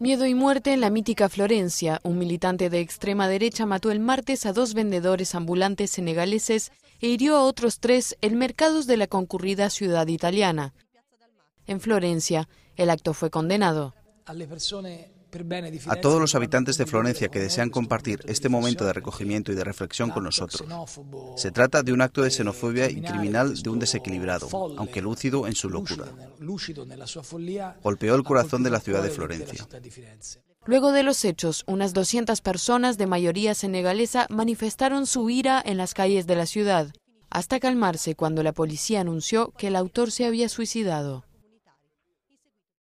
Miedo y muerte en la mítica Florencia. Un militante de extrema derecha mató el martes a dos vendedores ambulantes senegaleses e hirió a otros tres en mercados de la concurrida ciudad italiana. En Florencia, el acto fue condenado. A todos los habitantes de Florencia que desean compartir este momento de recogimiento y de reflexión con nosotros. Se trata de un acto de e xenofobia y criminal de un desequilibrado, aunque lúcido en su locura. Golpeó el corazón de la ciudad de Florencia. Luego de los hechos, unas 200 personas de mayoría senegalesa manifestaron su ira en las calles de la ciudad, hasta calmarse cuando la policía anunció que el autor se había suicidado.